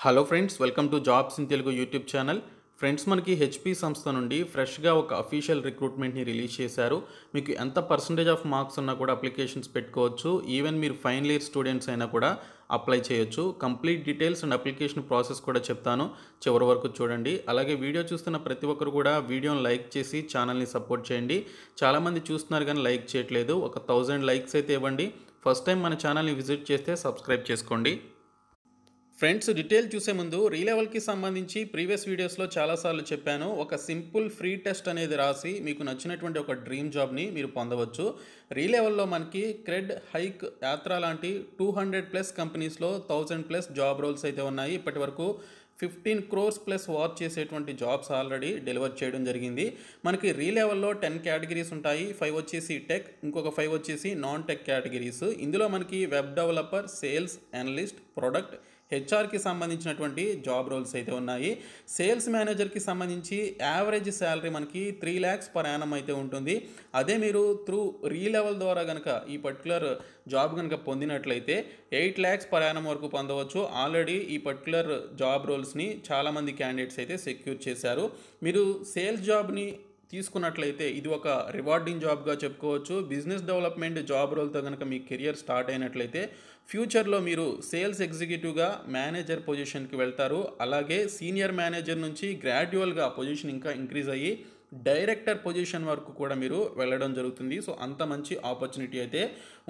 Hello friends welcome to jobs in Telugu YouTube channel friends మనకి HP సంస్థ నుండి ఫ్రెష్గా ఒక అఫీషియల్ రిక్రూట్మెంట్ని రిలీజ్ చేశారు మీకు ఎంత పర్సంటేజ్ ఆఫ్ మార్క్స్ ఉన్నా కూడా అప్లికేషన్స్ పెట్టుకోవచ్చు ఈవెన్ మీరు ఫైనల్ ఇయర్ స్టూడెంట్స్ అయినా కూడా అప్లై చేయొచ్చు complete details and application process కూడా చెప్తాను చివరి వరకు చూడండి అలాగే వీడియో చూస్తున్న ప్రతి ఒక్కరు కూడా వీడియోని లైక్ చేసి ఛానల్ని సపోర్ట్ చేయండి చాలామంది చూస్తున్నారు కానీ లైక్ చేయట్లేదు ఒక థౌజండ్ లైక్స్ అయితే ఇవ్వండి ఫస్ట్ టైం మన ఛానల్ని విజిట్ చేస్తే సబ్స్క్రైబ్ చేసుకోండి ఫ్రెండ్స్ డీటెయిల్ చూసే ముందు లెవెల్కి సంబంధించి ప్రీవియస్ వీడియోస్లో చాలాసార్లు చెప్పాను ఒక సింపుల్ ఫ్రీ టెస్ట్ అనేది రాసి మీకు నచ్చినటువంటి ఒక డ్రీమ్ జాబ్ని మీరు పొందవచ్చు రీలెవెల్లో మనకి క్రెడ్ హైక్ యాత్ర లాంటి టూ హండ్రెడ్ ప్లస్ కంపెనీస్లో థౌజండ్ ప్లస్ జాబ్ రోల్స్ అయితే ఉన్నాయి ఇప్పటి వరకు ఫిఫ్టీన్ క్రోర్స్ ప్లస్ వాచ్ చేసేటువంటి జాబ్స్ ఆల్రెడీ డెలివర్ చేయడం జరిగింది మనకి రీలెవెల్లో టెన్ కేటగిరీస్ ఉంటాయి ఫైవ్ వచ్చేసి టెక్ ఇంకొక ఫైవ్ వచ్చేసి నాన్ టెక్ కేటగిరీస్ ఇందులో మనకి web developer sales analyst product హెచ్ఆర్కి సంబంధించినటువంటి జాబ్ రోల్స్ అయితే ఉన్నాయి సేల్స్ మేనేజర్కి సంబంధించి యావరేజ్ శాలరీ మనకి త్రీ ల్యాక్స్ పర్ యానం అయితే ఉంటుంది అదే మీరు త్రూ రీలెవల్ ద్వారా కనుక ఈ పర్టికులర్ జాబ్ కనుక పొందినట్లయితే ఎయిట్ ల్యాక్స్ పర్ యానం వరకు పొందవచ్చు ఆల్రెడీ ఈ పర్టికులర్ జాబ్ రోల్స్ని చాలామంది క్యాండిడేట్స్ అయితే సెక్యూర్ చేశారు మీరు సేల్స్ జాబ్ని తీసుకున్నట్లయితే ఇది ఒక రివార్డింగ్ జాబ్గా చెప్పుకోవచ్చు బిజినెస్ డెవలప్మెంట్ జాబ్ రోల్తో కనుక మీ కెరియర్ స్టార్ట్ అయినట్లయితే ఫ్యూచర్లో మీరు సేల్స్ ఎగ్జిక్యూటివ్గా మేనేజర్ పొజిషన్కి వెళ్తారు అలాగే సీనియర్ మేనేజర్ నుంచి గ్రాడ్యువల్గా పొజిషన్ ఇంకా ఇంక్రీజ్ అయ్యి డైరెక్టర్ పొజిషన్ వరకు కూడా మీరు వెళ్ళడం జరుగుతుంది సో అంత మంచి ఆపర్చునిటీ అయితే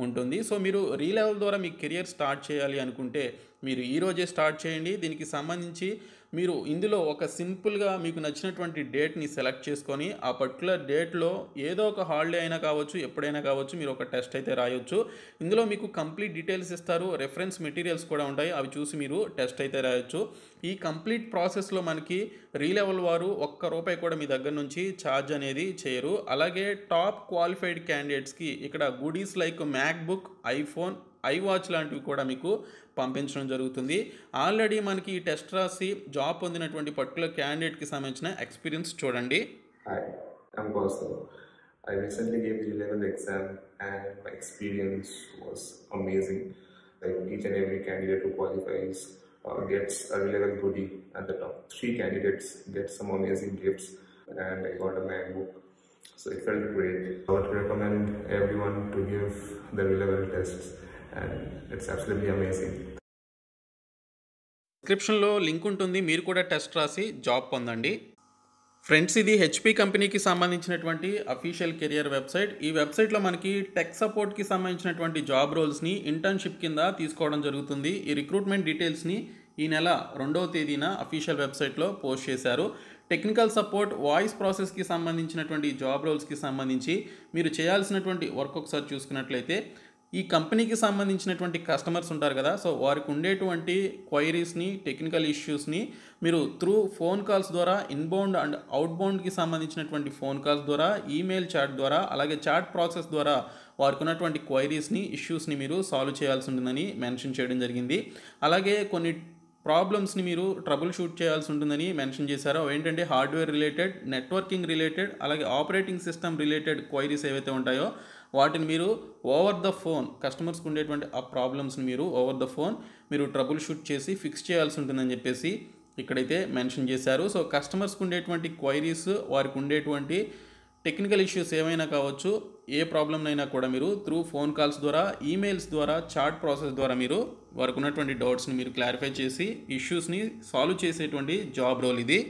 ఉంటుంది సో మీరు రీలెవెల్ ద్వారా మీ కెరియర్ స్టార్ట్ చేయాలి అనుకుంటే మీరు ఈరోజే స్టార్ట్ చేయండి దీనికి సంబంధించి మీరు ఇందులో ఒక సింపుల్గా మీకు నచ్చినటువంటి డేట్ని సెలెక్ట్ చేసుకొని ఆ పర్టికులర్ డేట్లో ఏదో ఒక హాలిడే అయినా కావచ్చు ఎప్పుడైనా కావచ్చు మీరు ఒక టెస్ట్ అయితే రాయొచ్చు ఇందులో మీకు కంప్లీట్ డీటెయిల్స్ ఇస్తారు రెఫరెన్స్ మెటీరియల్స్ కూడా ఉంటాయి అవి చూసి మీరు టెస్ట్ అయితే రాయొచ్చు ఈ కంప్లీట్ ప్రాసెస్లో మనకి రీలెవెల్ వారు ఒక్క రూపాయి కూడా మీ దగ్గర నుంచి ఛార్జ్ అనేది చేయరు అలాగే టాప్ క్వాలిఫైడ్ క్యాండిడేట్స్కి ఇక్కడ goodies like MacBook iPhone I watch లాంటివి కూడా మీకు పంపించడం జరుగుతుంది ఆల్రెడీ మనకి ఈ టెస్ట్ రాసి జాబ్ పొందినటువంటి పర్టికులర్ క్యాండిడేట్కి సంబంధించిన ఎక్స్పీరియన్స్ చూడండి I recently gave the level exam and my experience was amazing. Like each and every candidate who qualifies uh, gets a level goodie and the top three candidates get some amazing gifts and I got a MacBook. So it felt great. I would recommend everyone to give the level tests. And it's absolutely amazing డిస్క్రిప్షన్లో link ఉంటుంది మీరు కూడా test రాసి job పొందండి friends ఇది HP కంపెనీకి సంబంధించినటువంటి official career website ఈ వెబ్సైట్లో మనకి టెక్ సపోర్ట్కి సంబంధించినటువంటి జాబ్ రోల్స్ని ఇంటర్న్షిప్ కింద తీసుకోవడం జరుగుతుంది ఈ రిక్రూట్మెంట్ డీటెయిల్స్ని ఈ నెల రెండవ తేదీన అఫీషియల్ వెబ్సైట్లో పోస్ట్ చేశారు టెక్నికల్ సపోర్ట్ వాయిస్ ప్రాసెస్కి సంబంధించినటువంటి జాబ్ రోల్స్కి సంబంధించి మీరు చేయాల్సినటువంటి వర్క్ ఒకసారి చూసుకున్నట్లయితే ఈ కంపెనీకి సంబంధించినటువంటి కస్టమర్స్ ఉంటారు కదా సో వారికి ఉండేటువంటి క్వైరీస్ని టెక్నికల్ ఇష్యూస్ని మీరు త్రూ ఫోన్ కాల్స్ ద్వారా ఇన్బౌండ్ అండ్ అవుట్బౌండ్కి సంబంధించినటువంటి ఫోన్ కాల్స్ ద్వారా ఈమెయిల్ చాట్ ద్వారా అలాగే చాట్ ప్రాసెస్ ద్వారా వారికి ఉన్నటువంటి క్వైరీస్ని ఇష్యూస్ని మీరు సాల్వ్ చేయాల్సి ఉంటుందని మెన్షన్ చేయడం జరిగింది అలాగే కొన్ని ప్రాబ్లమ్స్ని మీరు ట్రబుల్ షూట్ చేయాల్సి ఉంటుందని మెన్షన్ చేశారు అవి ఏంటంటే హార్డ్వేర్ రిలేటెడ్ నెట్వర్కింగ్ రిలేటెడ్ అలాగే ఆపరేటింగ్ సిస్టమ్ రిలేటెడ్ క్వైరీస్ ఏవైతే ఉంటాయో వాటిని మీరు ఓవర్ ద ఫోన్ కస్టమర్స్కి ఉండేటువంటి ఆ ప్రాబ్లమ్స్ని మీరు ఓవర్ ద ఫోన్ మీరు ట్రబుల్ షూట్ చేసి ఫిక్స్ చేయాల్సి ఉంటుందని చెప్పేసి ఇక్కడైతే మెన్షన్ చేశారు సో కస్టమర్స్కి ఉండేటువంటి క్వైరీస్ వారికి ఉండేటువంటి టెక్నికల్ ఇష్యూస్ ఏమైనా కావచ్చు ఏ అయినా కూడా మీరు త్రూ ఫోన్ కాల్స్ ద్వారా ఈమెయిల్స్ ద్వారా చాట్ ప్రాసెస్ ద్వారా మీరు వారికి ఉన్నటువంటి డౌట్స్ని మీరు క్లారిఫై చేసి ఇష్యూస్ని సాల్వ్ చేసేటువంటి జాబ్ రోల్ ఇది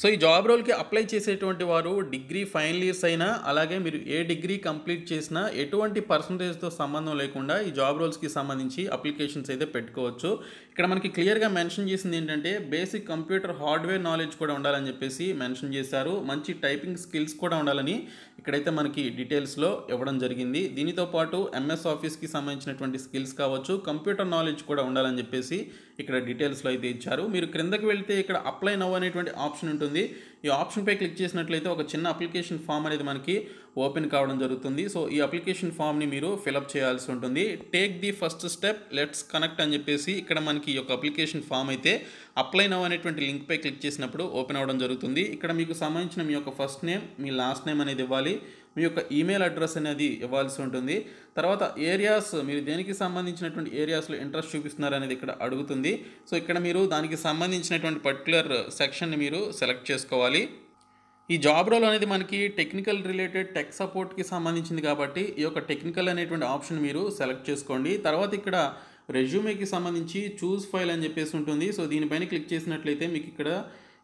సో ఈ జాబ్ రోల్కి అప్లై చేసేటువంటి వారు డిగ్రీ ఫైనల్ ఇయర్స్ అయినా అలాగే మీరు ఏ డిగ్రీ కంప్లీట్ చేసినా ఎటువంటి పర్సంటేజ్తో సంబంధం లేకుండా ఈ జాబ్ రోల్స్కి సంబంధించి అప్లికేషన్స్ అయితే పెట్టుకోవచ్చు ఇక్కడ మనకి క్లియర్గా మెన్షన్ చేసింది ఏంటంటే బేసిక్ కంప్యూటర్ హార్డ్వేర్ నాలెడ్జ్ కూడా ఉండాలని చెప్పేసి మెన్షన్ చేశారు మంచి టైపింగ్ స్కిల్స్ కూడా ఉండాలని ఇక్కడైతే మనకి డీటెయిల్స్లో ఇవ్వడం జరిగింది దీనితో పాటు ఎంఎస్ ఆఫీస్కి సంబంధించినటువంటి స్కిల్స్ కావచ్చు కంప్యూటర్ నాలెడ్జ్ కూడా ఉండాలని చెప్పేసి ఇక్కడ డీటెయిల్స్లో అయితే ఇచ్చారు మీరు క్రిందకి వెళ్తే ఇక్కడ అప్లై నవ్ అనేటువంటి ఆప్షన్ ఉంటుంది ఈ ఆప్షన్పై క్లిక్ చేసినట్లయితే ఒక చిన్న అప్లికేషన్ ఫామ్ అనేది మనకి ఓపెన్ కావడం జరుగుతుంది సో ఈ అప్లికేషన్ ఫామ్ని మీరు ఫిలప్ చేయాల్సి ఉంటుంది take the first step let's connect అని చెప్పేసి ఇక్కడ మనకి ఈ యొక్క అప్లికేషన్ ఫామ్ అయితే అప్లై నవ్ అనేటువంటి లింక్పై క్లిక్ చేసినప్పుడు ఓపెన్ అవ్వడం జరుగుతుంది ఇక్కడ మీకు సంబంధించిన మీ యొక్క ఫస్ట్ నేమ్ మీ లాస్ట్ నేమ్ అనేది ఇవ్వాలి మీ యొక్క ఈమెయిల్ అడ్రస్ అనేది ఇవ్వాల్సి ఉంటుంది తర్వాత ఏరియాస్ మీరు దేనికి సంబంధించినటువంటి ఏరియాస్లో ఇంట్రెస్ట్ చూపిస్తున్నారు అనేది ఇక్కడ అడుగుతుంది సో ఇక్కడ మీరు దానికి సంబంధించినటువంటి పర్టికులర్ సెక్షన్ని మీరు సెలెక్ట్ చేసుకోవాలి ఈ జాబ్ రోల్ అనేది మనకి టెక్నికల్ రిలేటెడ్ టెక్ సపోర్ట్కి సంబంధించింది కాబట్టి ఈ యొక్క టెక్నికల్ అనేటువంటి ఆప్షన్ మీరు సెలెక్ట్ చేసుకోండి తర్వాత ఇక్కడ రెజ్యూమేకి సంబంధించి చూస్ ఫైల్ అని చెప్పేసి ఉంటుంది సో దీనిపైన క్లిక్ చేసినట్లయితే మీకు ఇక్కడ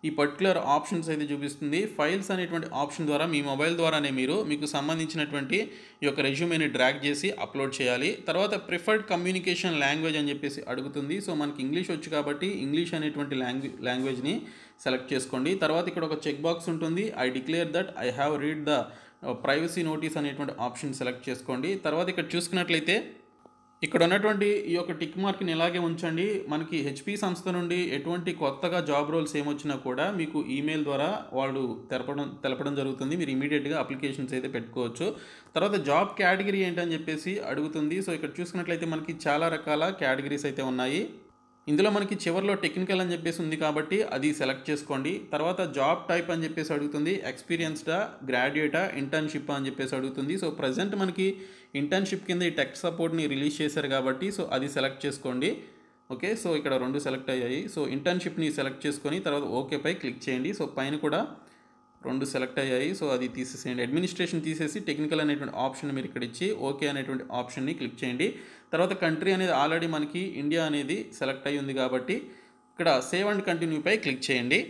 ఈ పర్టికులర్ ఆప్షన్స్ అయితే చూపిస్తుంది ఫైల్స్ అనేటువంటి ఆప్షన్ ద్వారా మీ మొబైల్ ద్వారానే మీరు మీకు సంబంధించినటువంటి ఈ యొక్క రెజ్యూమేని డ్రాక్ చేసి అప్లోడ్ చేయాలి తర్వాత ప్రిఫర్డ్ కమ్యూనికేషన్ లాంగ్వేజ్ అని చెప్పేసి అడుగుతుంది సో మనకి ఇంగ్లీష్ వచ్చు కాబట్టి ఇంగ్లీష్ అనేటువంటి లాంగ్వే లాంగ్వేజ్ని సెలెక్ట్ చేసుకోండి తర్వాత ఇక్కడ ఒక చెక్ బాక్స్ ఉంటుంది I declare that I have read the privacy notice అనేటువంటి ఆప్షన్ సెలెక్ట్ చేసుకోండి తర్వాత ఇక్కడ చూసుకున్నట్లయితే ఇక్కడ ఉన్నటువంటి ఈ యొక్క టిక్ మార్క్ని ఇలాగే ఉంచండి మనకి హెచ్పి సంస్థ నుండి ఎటువంటి కొత్తగా జాబ్ రోల్స్ ఏమొచ్చినా కూడా మీకు ఈమెయిల్ ద్వారా వాళ్ళు తెలపడం తెలపడం జరుగుతుంది మీరు ఇమీడియట్గా అప్లికేషన్స్ అయితే పెట్టుకోవచ్చు తర్వాత జాబ్ కేటగిరీ ఏంటని చెప్పేసి అడుగుతుంది సో ఇక్కడ చూసుకున్నట్లయితే మనకి చాలా రకాల కేటగిరీస్ అయితే ఉన్నాయి ఇందులో మనకి చివరిలో టెక్నికల్ అని చెప్పేసి ఉంది కాబట్టి అది సెలెక్ట్ చేసుకోండి తర్వాత జాబ్ టైప్ అని చెప్పేసి అడుగుతుంది ఎక్స్పీరియన్స్డా గ్రాడ్యుయేటా ఇంటర్న్షిప్ అని చెప్పేసి అడుగుతుంది సో ప్రజెంట్ మనకి ఇంటర్న్షిప్ కింద ఈ టెక్స్ట్ సపోర్ట్ని రిలీజ్ చేశారు కాబట్టి సో అది సెలెక్ట్ చేసుకోండి ఓకే సో ఇక్కడ రెండు సెలెక్ట్ అయ్యాయి సో ఇంటర్న్షిప్ని సెలెక్ట్ చేసుకొని తర్వాత ఓకేపై క్లిక్ చేయండి సో పైన కూడా రెండు సెలెక్ట్ అయ్యాయి సో అది తీసేసేయండి అడ్మినిస్ట్రేషన్ తీసేసి టెక్నికల్ అనేటువంటి ఆప్షన్ మీరు ఇక్కడ ఇచ్చి ఓకే అనేటువంటి ఆప్షన్ని క్లిక్ చేయండి తర్వాత కంట్రీ అనేది ఆల్రెడీ మనకి ఇండియా అనేది సెలెక్ట్ అయ్యి ఉంది కాబట్టి ఇక్కడ సేవ్ అండ్ కంటిన్యూపై క్లిక్ చేయండి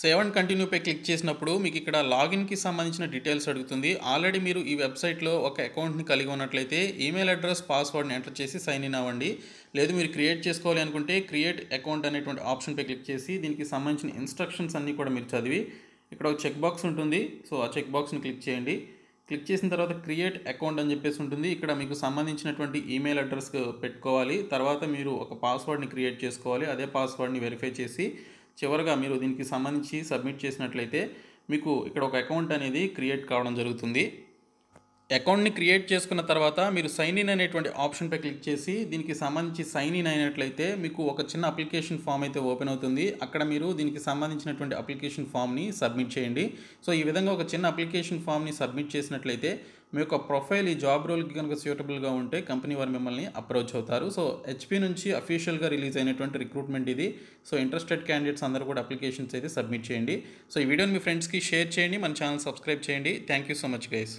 సేవ్ అండ్ కంటిన్యూపై క్లిక్ చేసినప్పుడు మీకు ఇక్కడ లాగిన్కి సంబంధించిన డీటెయిల్స్ అడుగుతుంది ఆల్రెడీ మీరు ఈ వెబ్సైట్లో ఒక అకౌంట్ని కలిగి ఉన్నట్లయితే ఈమెయిల్ అడ్రస్ పాస్వర్డ్ని ఎంటర్ చేసి సైన్ ఇన్ అవ్వండి లేదు మీరు క్రియేట్ చేసుకోవాలి అనుకుంటే క్రియేట్ అకౌంట్ అనేటువంటి ఆప్షన్పై క్లిక్ చేసి దీనికి సంబంధించిన ఇన్స్ట్రక్షన్స్ అన్నీ కూడా మీరు చదివి ఇక్కడ ఒక చెక్ బాక్స్ ఉంటుంది సో ఆ చెక్ బాక్స్ని క్లిక్ చేయండి క్లిక్ చేసిన తర్వాత క్రియేట్ అకౌంట్ అని చెప్పేసి ఉంటుంది ఇక్కడ మీకు సంబంధించినటువంటి ఈమెయిల్ అడ్రస్ పెట్టుకోవాలి తర్వాత మీరు ఒక పాస్వర్డ్ని క్రియేట్ చేసుకోవాలి అదే పాస్వర్డ్ని వెరిఫై చేసి చివరగా మీరు దీనికి సంబంధించి సబ్మిట్ చేసినట్లయితే మీకు ఇక్కడ ఒక అకౌంట్ అనేది క్రియేట్ కావడం జరుగుతుంది అకౌంట్ని క్రియేట్ చేసుకున్న తర్వాత మీరు సైన్ ఇన్ అనేటువంటి ఆప్షన్పై క్లిక్ చేసి దీనికి సంబంధించి సైన్ ఇన్ అయినట్లయితే మీకు ఒక చిన్న అప్లికేషన్ ఫామ్ అయితే ఓపెన్ అవుతుంది అక్కడ మీరు దీనికి సంబంధించినటువంటి అప్లికేషన్ ఫామ్ని సబ్మిట్ చేయండి సో ఈ విధంగా ఒక చిన్న అప్లికేషన్ ఫామ్ని సబ్మిట్ చేసినట్లయితే మీ యొక్క ప్రొఫైల్ ఈ జాబ్ రోల్కి కనుక సూటబుల్గా ఉంటే కంపెనీ వారు మిమ్మల్ని అప్రోచ్ అవుతారు సో హెచ్పీ నుంచి అఫీషియల్గా రిలీజ్ అయినటువంటి రిక్రూట్మెంట్ ఇది సో ఇంట్రెస్టెడ్ క్యాండిడేట్స్ అందరూ కూడా అప్లికేషన్స్ అయితే సబ్మిట్ చేయండి సో ఈ వీడియోని మీ ఫ్రెండ్స్కి షేర్ చేయండి మన ఛానల్ సబ్స్క్రైబ్ చేయండి thank you so much guys